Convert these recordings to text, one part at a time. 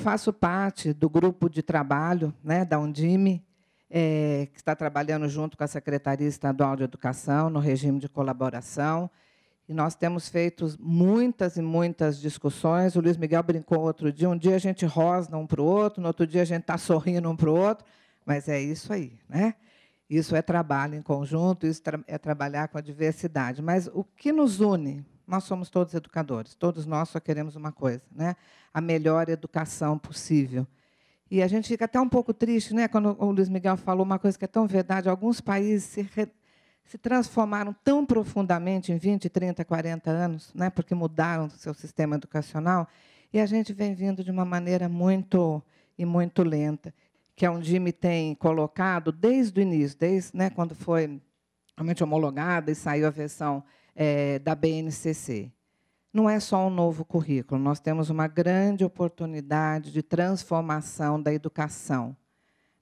faço parte do grupo de trabalho né, da Undime, é, que está trabalhando junto com a Secretaria Estadual de Educação no regime de colaboração. E nós temos feito muitas e muitas discussões. O Luiz Miguel brincou outro dia. Um dia a gente rosna um para o outro, no outro dia a gente está sorrindo um para o outro. Mas é isso aí. Né? Isso é trabalho em conjunto, isso é trabalhar com a diversidade. Mas o que nos une nós somos todos educadores, todos nós só queremos uma coisa, né? A melhor educação possível. E a gente fica até um pouco triste, né, quando o Luiz Miguel falou uma coisa que é tão verdade, alguns países se, re... se transformaram tão profundamente em 20, 30, 40 anos, né, porque mudaram o seu sistema educacional, e a gente vem vindo de uma maneira muito e muito lenta, que é um Undime tem colocado desde o início, desde, né, quando foi realmente homologada e saiu a versão é, da BNCC. Não é só um novo currículo, nós temos uma grande oportunidade de transformação da educação.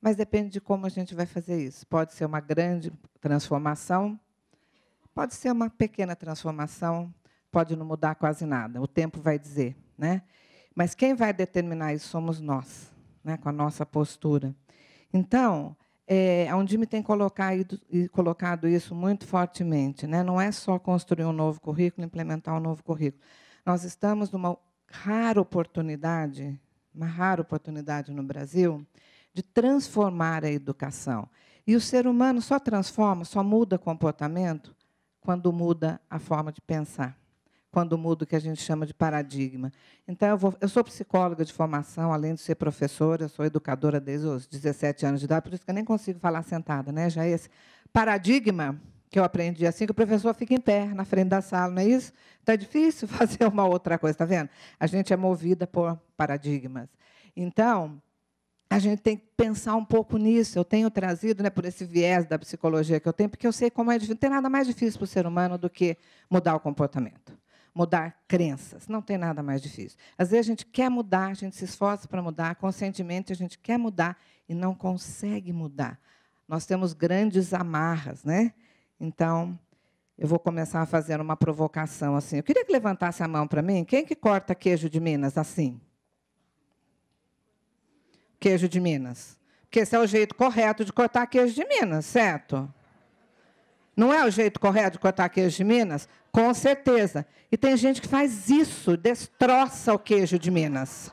Mas depende de como a gente vai fazer isso. Pode ser uma grande transformação, pode ser uma pequena transformação, pode não mudar quase nada, o tempo vai dizer. Né? Mas quem vai determinar isso somos nós, né? com a nossa postura. Então, é, a me tem colocado, colocado, isso muito fortemente. Né? Não é só construir um novo currículo, implementar um novo currículo. Nós estamos numa rara oportunidade, uma rara oportunidade no Brasil, de transformar a educação. E o ser humano só transforma, só muda comportamento quando muda a forma de pensar quando muda o que a gente chama de paradigma. Então, eu, vou, eu sou psicóloga de formação, além de ser professora, eu sou educadora desde os 17 anos de idade, por isso que eu nem consigo falar sentada, né? Já é esse paradigma que eu aprendi assim, que o professor fica em pé na frente da sala, não é isso? Está então, é difícil fazer uma outra coisa, está vendo? A gente é movida por paradigmas. Então, a gente tem que pensar um pouco nisso. Eu tenho trazido, né, por esse viés da psicologia que eu tenho, porque eu sei como é difícil. Não tem nada mais difícil para o ser humano do que mudar o comportamento mudar crenças. Não tem nada mais difícil. Às vezes a gente quer mudar, a gente se esforça para mudar, conscientemente a gente quer mudar e não consegue mudar. Nós temos grandes amarras, né? Então, eu vou começar a fazer uma provocação assim. Eu queria que levantasse a mão para mim. Quem que corta queijo de Minas assim? Queijo de Minas. Porque esse é o jeito correto de cortar queijo de Minas, certo? Não é o jeito correto de cortar queijo de Minas? Com certeza. E tem gente que faz isso, destroça o queijo de Minas.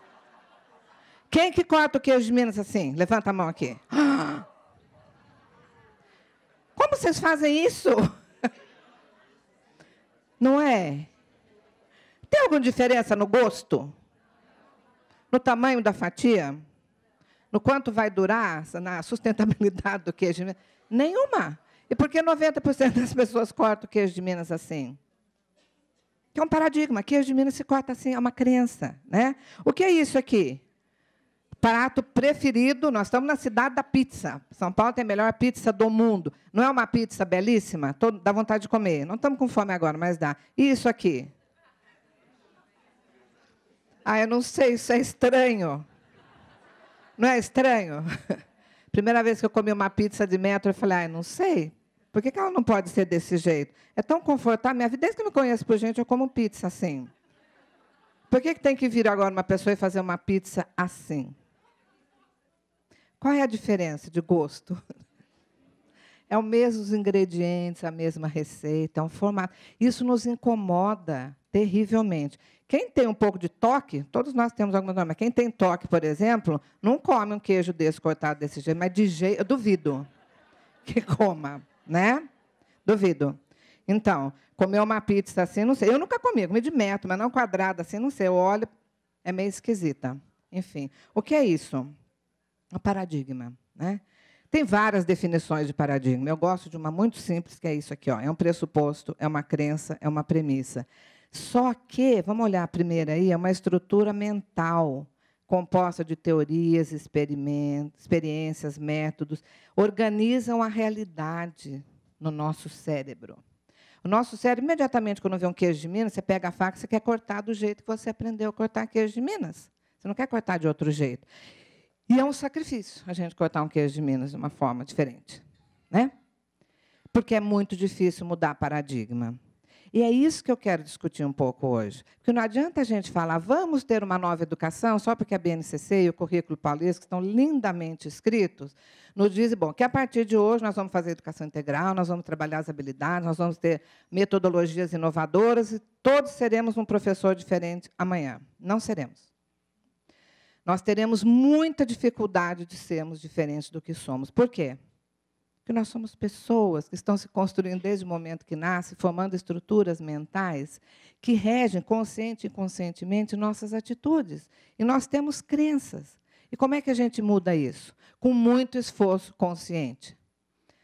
Quem que corta o queijo de Minas assim? Levanta a mão aqui. Como vocês fazem isso? Não é? Tem alguma diferença no gosto? No tamanho da fatia? No quanto vai durar? Na sustentabilidade do queijo? de Minas? Nenhuma. E por que 90% das pessoas cortam o queijo de Minas assim? Que é um paradigma. Queijo de Minas se corta assim, é uma crença. Né? O que é isso aqui? Prato preferido, nós estamos na cidade da pizza. São Paulo tem a melhor pizza do mundo. Não é uma pizza belíssima? Todo, dá vontade de comer. Não estamos com fome agora, mas dá. E isso aqui? Ah, eu não sei, isso é estranho. Não é estranho? Primeira vez que eu comi uma pizza de metro, eu falei, ai, não sei. Por que, que ela não pode ser desse jeito? É tão confortável. Minha vida, desde que eu me conheço por gente, eu como pizza assim. Por que, que tem que vir agora uma pessoa e fazer uma pizza assim? Qual é a diferença de gosto? É o mesmo os mesmos ingredientes, a mesma receita, é um formato. Isso nos incomoda terrivelmente. Quem tem um pouco de toque, todos nós temos alguma coisa, mas quem tem toque, por exemplo, não come um queijo desse cortado desse jeito, mas de jeito, eu duvido que coma, né? Duvido. Então, comer uma pizza assim, não sei. Eu nunca comi, comi de metro, mas não quadrada assim, não sei. Eu olho, é meio esquisita. Enfim, o que é isso? Um paradigma, né? Tem várias definições de paradigma. Eu gosto de uma muito simples, que é isso aqui. Ó. É um pressuposto, é uma crença, é uma premissa. Só que, vamos olhar primeiro aí, é uma estrutura mental composta de teorias, experiências, métodos, organizam a realidade no nosso cérebro. O nosso cérebro, imediatamente, quando vê um queijo de Minas, você pega a faca, você quer cortar do jeito que você aprendeu a cortar queijo de Minas. Você não quer cortar de outro jeito. E é um sacrifício a gente cortar um queijo de Minas de uma forma diferente. Né? Porque é muito difícil mudar paradigma. E é isso que eu quero discutir um pouco hoje. Porque não adianta a gente falar, vamos ter uma nova educação, só porque a BNCC e o Currículo Paulista, que estão lindamente escritos, nos dizem bom, que a partir de hoje nós vamos fazer educação integral, nós vamos trabalhar as habilidades, nós vamos ter metodologias inovadoras e todos seremos um professor diferente amanhã. Não seremos. Nós teremos muita dificuldade de sermos diferentes do que somos. Por quê? que nós somos pessoas que estão se construindo desde o momento que nasce, formando estruturas mentais que regem consciente e inconscientemente nossas atitudes. E nós temos crenças. E como é que a gente muda isso? Com muito esforço consciente.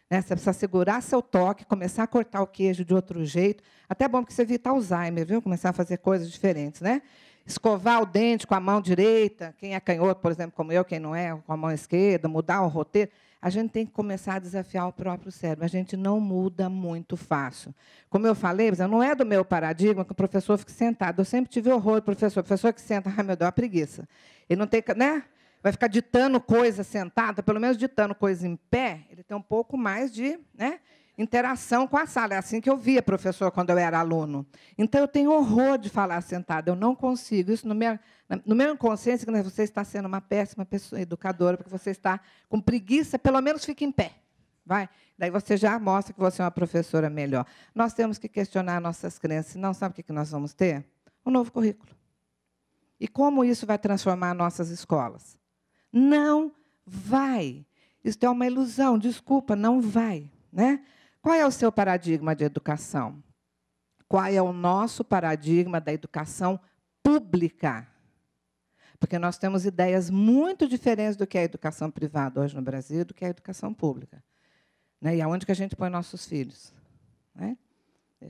Né? Você precisa segurar seu toque, começar a cortar o queijo de outro jeito. Até é bom que você evita Alzheimer, viu? Começar a fazer coisas diferentes, né? escovar o dente com a mão direita, quem é canhoto, por exemplo, como eu, quem não é, com a mão esquerda, mudar o roteiro a gente tem que começar a desafiar o próprio cérebro. A gente não muda muito fácil. Como eu falei, não é do meu paradigma que o professor fique sentado. Eu sempre tive horror do professor. O professor que senta, ai, meu Deus, é uma preguiça. Ele não tem... Né? Vai ficar ditando coisa sentada, pelo menos ditando coisa em pé, ele tem um pouco mais de... Né? interação com a sala. É assim que eu via professor quando eu era aluno. Então, eu tenho horror de falar sentada. Eu não consigo. Isso no meu, no meu inconsciente, você está sendo uma péssima pessoa, educadora, porque você está com preguiça, pelo menos fique em pé. Vai? Daí você já mostra que você é uma professora melhor. Nós temos que questionar nossas crenças. Não sabe o que nós vamos ter? Um novo currículo. E como isso vai transformar nossas escolas? Não vai. Isso é uma ilusão. Desculpa, não vai, né? Qual é o seu paradigma de educação? Qual é o nosso paradigma da educação pública? Porque nós temos ideias muito diferentes do que é a educação privada hoje no Brasil do que é a educação pública. Né? E aonde que a gente põe nossos filhos? Né?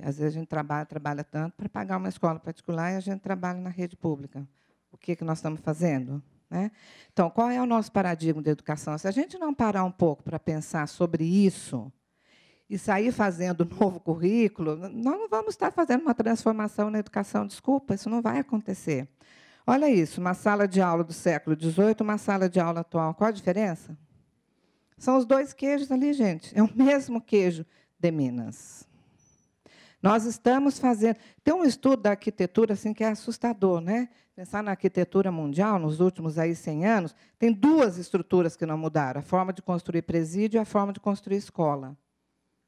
Às vezes a gente trabalha, trabalha tanto para pagar uma escola particular e a gente trabalha na rede pública. O que, é que nós estamos fazendo? Né? Então, qual é o nosso paradigma de educação? Se a gente não parar um pouco para pensar sobre isso, e sair fazendo novo currículo, nós não vamos estar fazendo uma transformação na educação. Desculpa, isso não vai acontecer. Olha isso, uma sala de aula do século XVIII, uma sala de aula atual, qual a diferença? São os dois queijos ali, gente. É o mesmo queijo de Minas. Nós estamos fazendo. Tem um estudo da arquitetura assim que é assustador, né? Pensar na arquitetura mundial nos últimos aí 100 anos, tem duas estruturas que não mudaram: a forma de construir presídio e a forma de construir escola.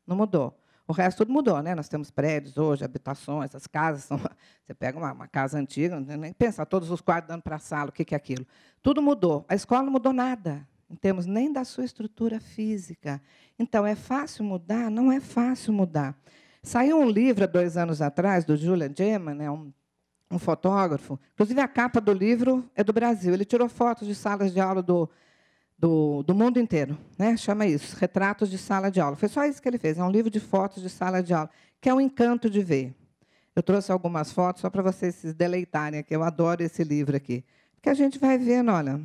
Não mudou. O resto tudo mudou, né? Nós temos prédios hoje, habitações, as casas. São... Você pega uma, uma, casa antiga, nem pensa, todos os quartos dando para a sala, o que, que é aquilo. Tudo mudou. A escola não mudou nada, em termos nem da sua estrutura física. Então, é fácil mudar? Não é fácil mudar. Saiu um livro há dois anos atrás, do Julian Gemma, né? um, um fotógrafo. Inclusive, a capa do livro é do Brasil. Ele tirou fotos de salas de aula do, do, do mundo inteiro, né? chama isso, Retratos de Sala de Aula. Foi só isso que ele fez, é um livro de fotos de sala de aula, que é um encanto de ver. Eu trouxe algumas fotos só para vocês se deleitarem aqui, eu adoro esse livro aqui. Porque a gente vai vendo, olha,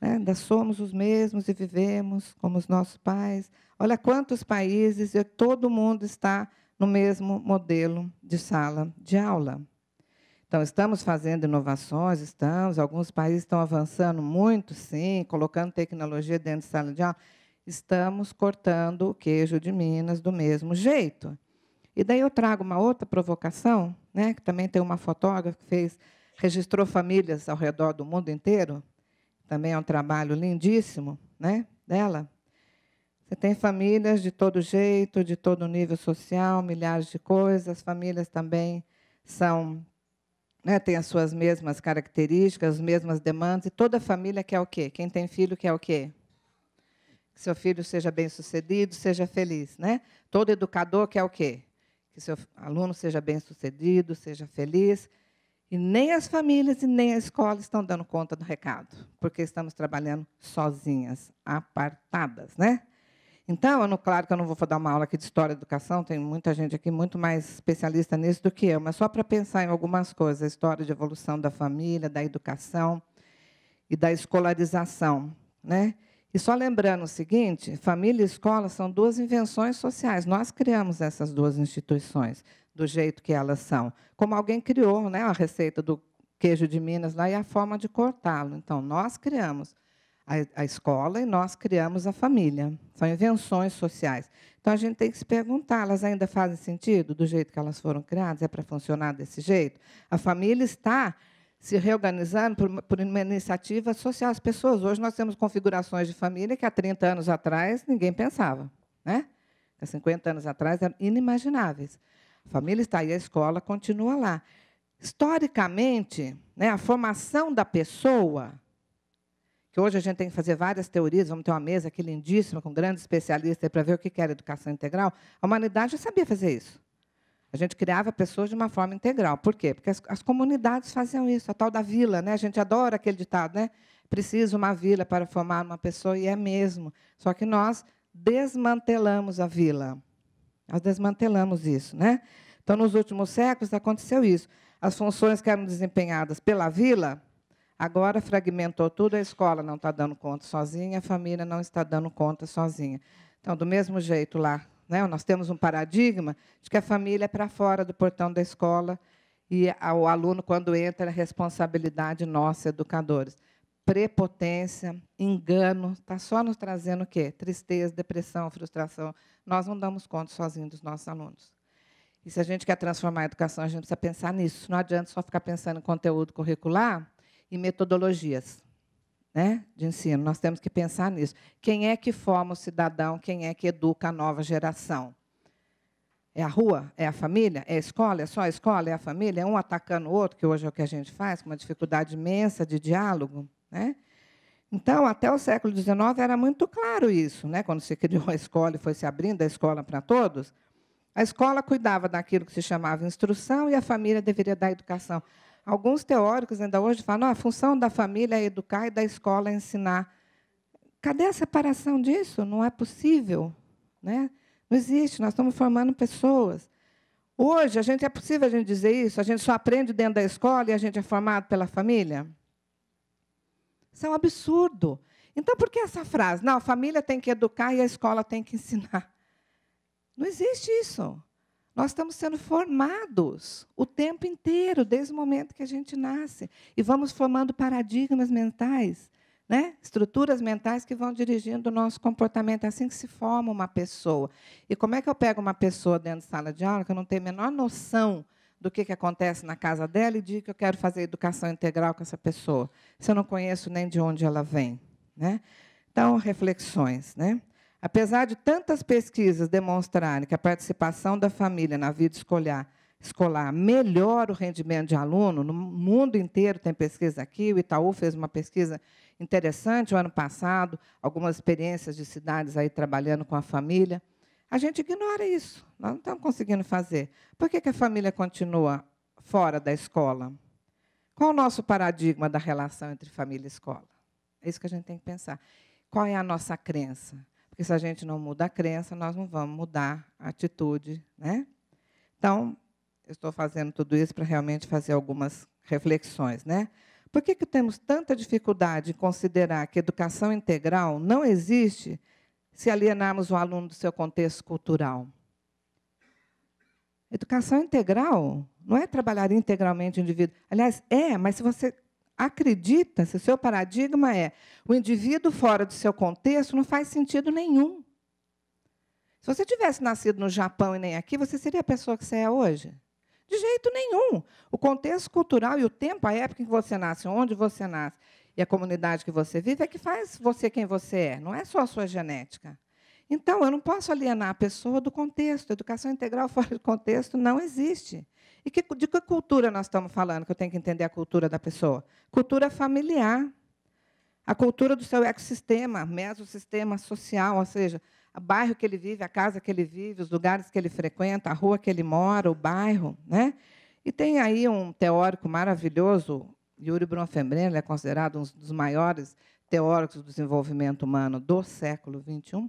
né? ainda somos os mesmos e vivemos como os nossos pais. Olha quantos países, e todo mundo está no mesmo modelo de sala de aula. Então, estamos fazendo inovações, estamos, alguns países estão avançando muito, sim, colocando tecnologia dentro de sala de aula. Estamos cortando o queijo de Minas do mesmo jeito. E daí eu trago uma outra provocação, né, que também tem uma fotógrafa que fez, registrou famílias ao redor do mundo inteiro. Também é um trabalho lindíssimo né, dela. Você tem famílias de todo jeito, de todo nível social, milhares de coisas. Famílias também são né, tem as suas mesmas características, as mesmas demandas, e toda família quer o quê? Quem tem filho quer o quê? Que seu filho seja bem-sucedido, seja feliz, né? Todo educador quer o quê? Que seu aluno seja bem-sucedido, seja feliz. E nem as famílias e nem a escola estão dando conta do recado, porque estamos trabalhando sozinhas, apartadas, né? Então, é claro que eu não vou dar uma aula aqui de história da educação, tem muita gente aqui muito mais especialista nisso do que eu, mas só para pensar em algumas coisas, a história de evolução da família, da educação e da escolarização. Né? E só lembrando o seguinte, família e escola são duas invenções sociais. Nós criamos essas duas instituições do jeito que elas são. Como alguém criou né, a receita do queijo de Minas lá e a forma de cortá-lo. Então, nós criamos a, a escola e nós criamos a família. São invenções sociais. Então a gente tem que se perguntar: elas ainda fazem sentido do jeito que elas foram criadas? É para funcionar desse jeito? A família está se reorganizando por, por uma iniciativa social. As pessoas, hoje, nós temos configurações de família que há 30 anos atrás ninguém pensava. Né? Há 50 anos atrás eram inimagináveis. A família está aí, a escola continua lá. Historicamente, né, a formação da pessoa que hoje a gente tem que fazer várias teorias, vamos ter uma mesa aqui lindíssima, com grandes especialistas para ver o que era educação integral, a humanidade já sabia fazer isso. A gente criava pessoas de uma forma integral. Por quê? Porque as, as comunidades faziam isso, a tal da vila, né? A gente adora aquele ditado, né? Precisa uma vila para formar uma pessoa, e é mesmo. Só que nós desmantelamos a vila. Nós desmantelamos isso, né? Então, nos últimos séculos aconteceu isso. As funções que eram desempenhadas pela vila Agora fragmentou tudo, a escola não está dando conta sozinha, a família não está dando conta sozinha. Então, do mesmo jeito lá, né, nós temos um paradigma de que a família é para fora do portão da escola e o aluno, quando entra, é responsabilidade nossa, educadores. Prepotência, engano, está só nos trazendo o quê? Tristeza, depressão, frustração. Nós não damos conta sozinhos dos nossos alunos. E se a gente quer transformar a educação, a gente precisa pensar nisso. Não adianta só ficar pensando em conteúdo curricular e metodologias né, de ensino. Nós temos que pensar nisso. Quem é que forma o cidadão? Quem é que educa a nova geração? É a rua? É a família? É a escola? É só a escola? É a família? É um atacando o outro, que hoje é o que a gente faz, com uma dificuldade imensa de diálogo. Né? Então, até o século XIX era muito claro isso, né? quando se criou a escola e foi se abrindo a escola para todos. A escola cuidava daquilo que se chamava instrução e a família deveria dar educação. Alguns teóricos ainda hoje falam que a função da família é educar e da escola é ensinar. Cadê a separação disso? Não é possível. Né? Não existe, nós estamos formando pessoas. Hoje, a gente é possível a gente dizer isso? A gente só aprende dentro da escola e a gente é formado pela família? Isso é um absurdo. Então, por que essa frase? Não, a família tem que educar e a escola tem que ensinar. Não existe isso. Nós estamos sendo formados o tempo inteiro, desde o momento que a gente nasce. E vamos formando paradigmas mentais, né? estruturas mentais que vão dirigindo o nosso comportamento. É assim que se forma uma pessoa. E como é que eu pego uma pessoa dentro de sala de aula que eu não tenho a menor noção do que, que acontece na casa dela e digo que eu quero fazer educação integral com essa pessoa, se eu não conheço nem de onde ela vem? Né? Então, reflexões. Né? Apesar de tantas pesquisas demonstrarem que a participação da família na vida escolar, escolar melhora o rendimento de aluno, no mundo inteiro tem pesquisa aqui, o Itaú fez uma pesquisa interessante o ano passado, algumas experiências de cidades aí trabalhando com a família. A gente ignora isso, nós não estamos conseguindo fazer. Por que, que a família continua fora da escola? Qual o nosso paradigma da relação entre família e escola? É isso que a gente tem que pensar. Qual é a nossa crença? Porque se a gente não muda a crença, nós não vamos mudar a atitude. Né? Então, eu estou fazendo tudo isso para realmente fazer algumas reflexões. Né? Por que, que temos tanta dificuldade em considerar que educação integral não existe se alienarmos o aluno do seu contexto cultural? Educação integral não é trabalhar integralmente o indivíduo. Aliás, é, mas se você acredita, se o seu paradigma é o indivíduo fora do seu contexto, não faz sentido nenhum. Se você tivesse nascido no Japão e nem aqui, você seria a pessoa que você é hoje? De jeito nenhum. O contexto cultural e o tempo, a época em que você nasce, onde você nasce e a comunidade que você vive é que faz você quem você é, não é só a sua genética. Então, eu não posso alienar a pessoa do contexto. Educação integral fora do contexto não existe. E que, de que cultura nós estamos falando, que eu tenho que entender a cultura da pessoa? Cultura familiar. A cultura do seu ecossistema, sistema social, ou seja, o bairro que ele vive, a casa que ele vive, os lugares que ele frequenta, a rua que ele mora, o bairro. Né? E tem aí um teórico maravilhoso, Yuri Bronfenbrenner, ele é considerado um dos maiores teóricos do desenvolvimento humano do século XXI.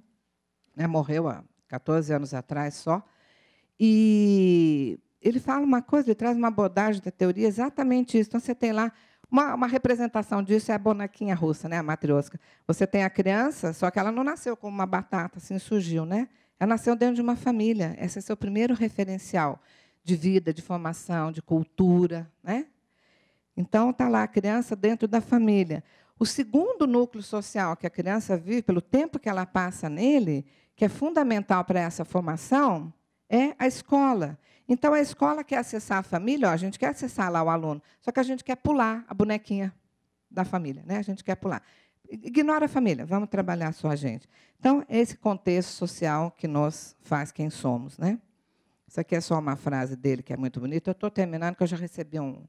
Né? Morreu há 14 anos atrás só. E ele fala uma coisa, ele traz uma abordagem da teoria, exatamente isso. Então, você tem lá uma, uma, representação disso, é a bonequinha russa, né, a matriosca. Você tem a criança, só que ela não nasceu como uma batata, assim surgiu. Né? Ela nasceu dentro de uma família. Esse é seu primeiro referencial de vida, de formação, de cultura. Né? Então, está lá a criança dentro da família. O segundo núcleo social que a criança vive, pelo tempo que ela passa nele, que é fundamental para essa formação, é a escola. Então, a escola quer acessar a família, ó, a gente quer acessar lá o aluno, só que a gente quer pular a bonequinha da família, né? a gente quer pular. Ignora a família, vamos trabalhar só a gente. Então, é esse contexto social que nos faz quem somos. Né? Isso aqui é só uma frase dele que é muito bonita. Eu estou terminando, que eu já recebi um.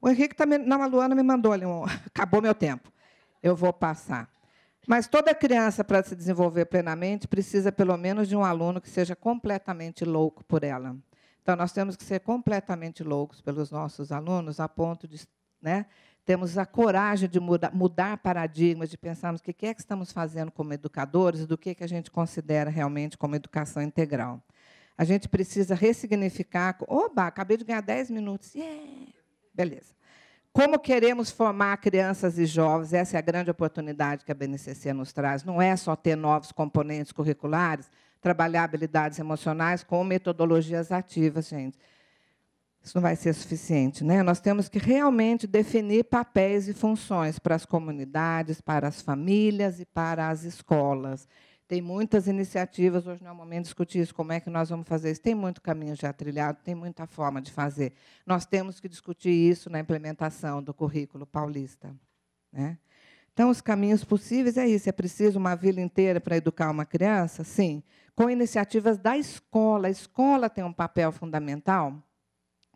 O Henrique também. Tá não, a Luana me mandou ali um. Acabou meu tempo. Eu vou passar. Mas toda criança, para se desenvolver plenamente, precisa pelo menos de um aluno que seja completamente louco por ela. Então, nós temos que ser completamente loucos pelos nossos alunos, a ponto de né, temos a coragem de muda, mudar paradigmas, de pensarmos o que é que estamos fazendo como educadores, do que, é que a gente considera realmente como educação integral. A gente precisa ressignificar. Oba, acabei de ganhar 10 minutos. Yeah! Beleza. Como queremos formar crianças e jovens? Essa é a grande oportunidade que a BNCC nos traz. Não é só ter novos componentes curriculares, trabalhar habilidades emocionais com metodologias ativas, gente. Isso não vai ser suficiente, né? Nós temos que realmente definir papéis e funções para as comunidades, para as famílias e para as escolas. Tem muitas iniciativas, hoje não é o momento de discutir isso, como é que nós vamos fazer isso. Tem muito caminho já trilhado, tem muita forma de fazer. Nós temos que discutir isso na implementação do currículo paulista. Né? Então, os caminhos possíveis é isso. É preciso uma vila inteira para educar uma criança? Sim com iniciativas da escola. A escola tem um papel fundamental,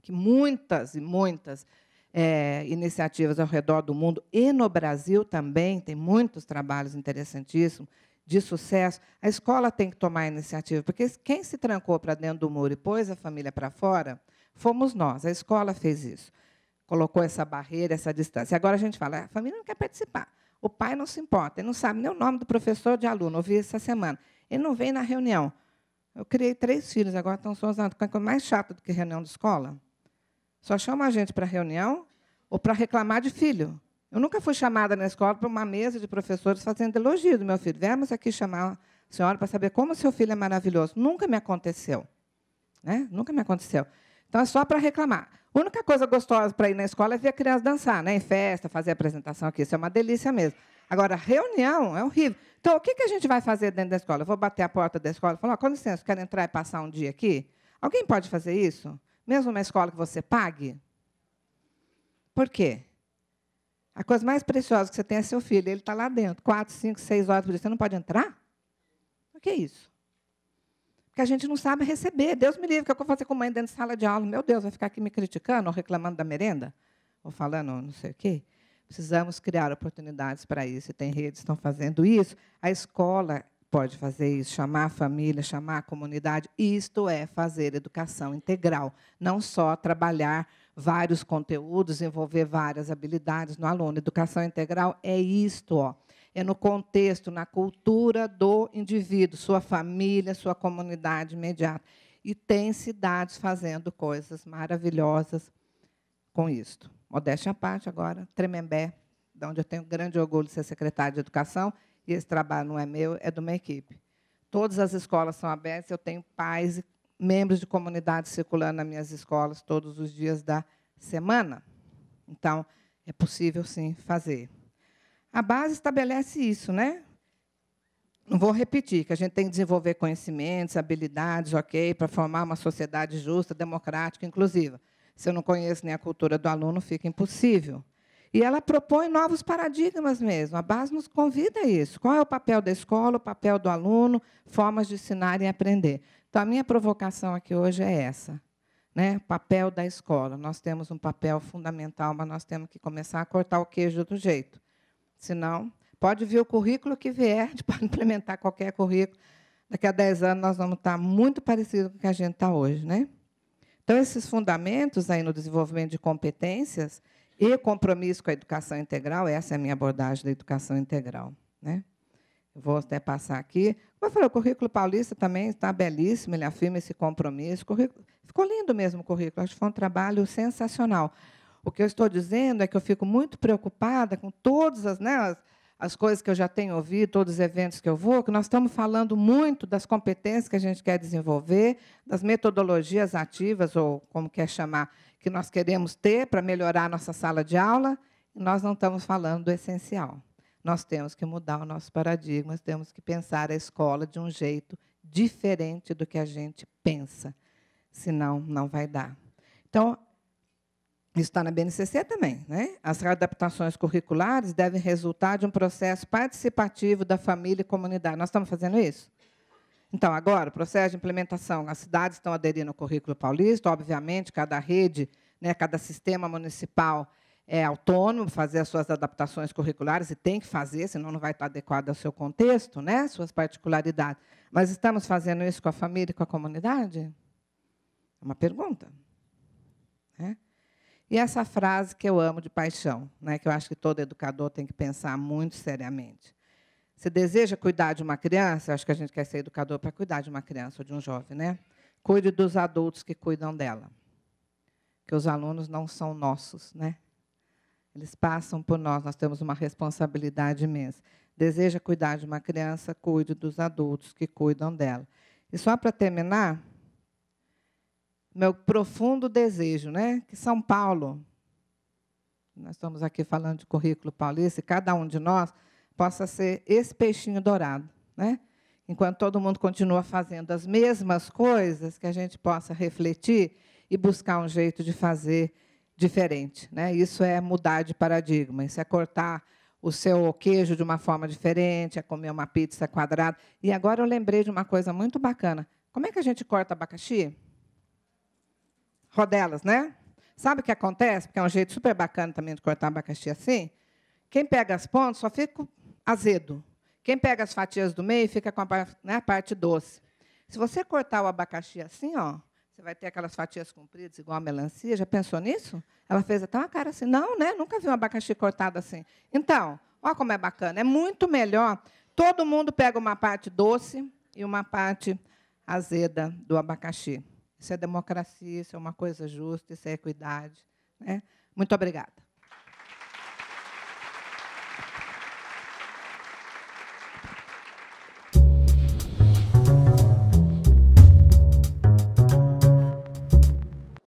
que muitas e muitas é, iniciativas ao redor do mundo e no Brasil também, tem muitos trabalhos interessantíssimos de sucesso. A escola tem que tomar a iniciativa, porque quem se trancou para dentro do muro e pôs a família para fora fomos nós. A escola fez isso, colocou essa barreira, essa distância. Agora a gente fala, ah, a família não quer participar. O pai não se importa, ele não sabe nem o nome do professor de aluno. Ouvi essa semana. Ele não vem na reunião. Eu criei três filhos, agora estão sozinhos. É, é mais chato do que reunião de escola. Só chama a gente para reunião ou para reclamar de filho. Eu nunca fui chamada na escola para uma mesa de professores fazendo elogio do meu filho. Vemos aqui chamar a senhora para saber como seu filho é maravilhoso. Nunca me aconteceu. Né? Nunca me aconteceu. Então é só para reclamar. A única coisa gostosa para ir na escola é ver a criança dançar, né? em festa, fazer apresentação aqui. Isso é uma delícia mesmo. Agora, reunião é horrível. Então, o que, a gente vai fazer dentro da escola? Eu vou bater a porta da escola e falar, oh, com licença, quero entrar e passar um dia aqui? Alguém pode fazer isso? Mesmo uma escola que você pague? Por quê? A coisa mais preciosa que você tem é seu filho. Ele está lá dentro, quatro, cinco, seis horas por dia. Você não pode entrar? O que é isso? Porque a gente não sabe receber. Deus me livre, o que eu vou fazer com mãe dentro de sala de aula? Meu Deus, vai ficar aqui me criticando ou reclamando da merenda? Ou falando não sei o quê? Precisamos criar oportunidades para isso. E tem redes que estão fazendo isso. A escola pode fazer isso, chamar a família, chamar a comunidade. Isto é fazer educação integral, não só trabalhar vários conteúdos, envolver várias habilidades no aluno. Educação integral é isto, ó. É no contexto, na cultura do indivíduo, sua família, sua comunidade imediata. E tem cidades fazendo coisas maravilhosas com isto modéstia à parte agora, Tremembé, de onde eu tenho grande orgulho de ser secretária de Educação, e esse trabalho não é meu, é de uma equipe. Todas as escolas são abertas, eu tenho pais e membros de comunidade circulando nas minhas escolas todos os dias da semana. Então, é possível, sim, fazer. A base estabelece isso, né? Não vou repetir, que a gente tem que desenvolver conhecimentos, habilidades, ok, para formar uma sociedade justa, democrática, inclusiva. Se eu não conheço nem a cultura do aluno, fica impossível. E ela propõe novos paradigmas mesmo. A base nos convida a isso. Qual é o papel da escola, o papel do aluno, formas de ensinar e aprender. Então, a minha provocação aqui hoje é essa. Né? O papel da escola. Nós temos um papel fundamental, mas nós temos que começar a cortar o queijo do jeito. Senão, pode vir o currículo que vier, pode implementar qualquer currículo. Daqui a 10 anos, nós vamos estar muito parecidos com o que a gente está hoje. Né? Então, esses fundamentos aí no desenvolvimento de competências e compromisso com a educação integral, essa é a minha abordagem da educação integral. Né? Vou até passar aqui. Como eu falei, o currículo paulista também está belíssimo, ele afirma esse compromisso. Currículo, ficou lindo mesmo o currículo, acho que foi um trabalho sensacional. O que eu estou dizendo é que eu fico muito preocupada com todas as, né, as as coisas que eu já tenho ouvido, todos os eventos que eu vou, que nós estamos falando muito das competências que a gente quer desenvolver, das metodologias ativas, ou como quer chamar, que nós queremos ter para melhorar a nossa sala de aula, nós não estamos falando do essencial. Nós temos que mudar o nosso paradigma, temos que pensar a escola de um jeito diferente do que a gente pensa, senão não vai dar. Então, está na BNCC também, né? As adaptações curriculares devem resultar de um processo participativo da família e comunidade. Nós estamos fazendo isso? Então, agora, o processo de implementação, as cidades estão aderindo ao currículo paulista, obviamente, cada rede, né, cada sistema municipal é autônomo, fazer as suas adaptações curriculares, e tem que fazer, senão não vai estar adequado ao seu contexto, né, suas particularidades. Mas estamos fazendo isso com a família e com a comunidade? É uma pergunta. Né? E essa frase que eu amo de paixão, né, que eu acho que todo educador tem que pensar muito seriamente. Você deseja cuidar de uma criança? Acho que a gente quer ser educador para cuidar de uma criança ou de um jovem, né? Cuide dos adultos que cuidam dela. Que os alunos não são nossos, né? Eles passam por nós, nós temos uma responsabilidade imensa. Deseja cuidar de uma criança? Cuide dos adultos que cuidam dela. E só para terminar, meu profundo desejo, né? Que São Paulo, nós estamos aqui falando de currículo paulista, e cada um de nós possa ser esse peixinho dourado, né? Enquanto todo mundo continua fazendo as mesmas coisas, que a gente possa refletir e buscar um jeito de fazer diferente, né? Isso é mudar de paradigma, isso é cortar o seu queijo de uma forma diferente, é comer uma pizza quadrada. E agora eu lembrei de uma coisa muito bacana. Como é que a gente corta abacaxi? rodelas, né? Sabe o que acontece? Porque é um jeito super bacana também de cortar abacaxi assim. Quem pega as pontas só fica azedo. Quem pega as fatias do meio fica com a, né, a parte doce. Se você cortar o abacaxi assim, ó, você vai ter aquelas fatias compridas, igual a melancia. Já pensou nisso? Ela fez até uma cara assim. Não, né? Nunca vi um abacaxi cortado assim. Então, olha como é bacana. É muito melhor. Todo mundo pega uma parte doce e uma parte azeda do abacaxi. Isso é democracia, isso é uma coisa justa, isso é equidade. Né? Muito obrigada.